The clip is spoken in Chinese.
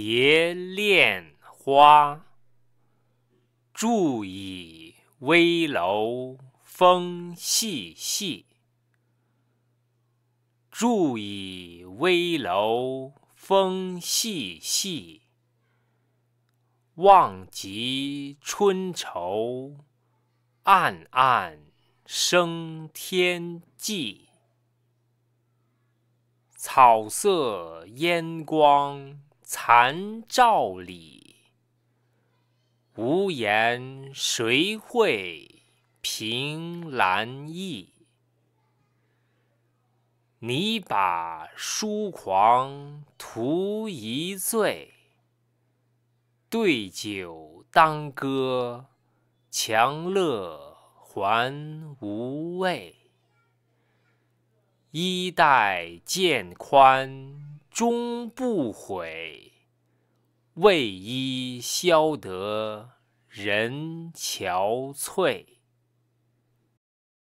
蝶恋花，伫倚危楼风细细。伫倚危楼风细细。望极春愁，黯黯生天际。草色烟光。残照里，无言谁会凭栏意？你把疏狂图一醉，对酒当歌，强乐还无味。衣带渐宽。终不悔，为伊消得人憔悴。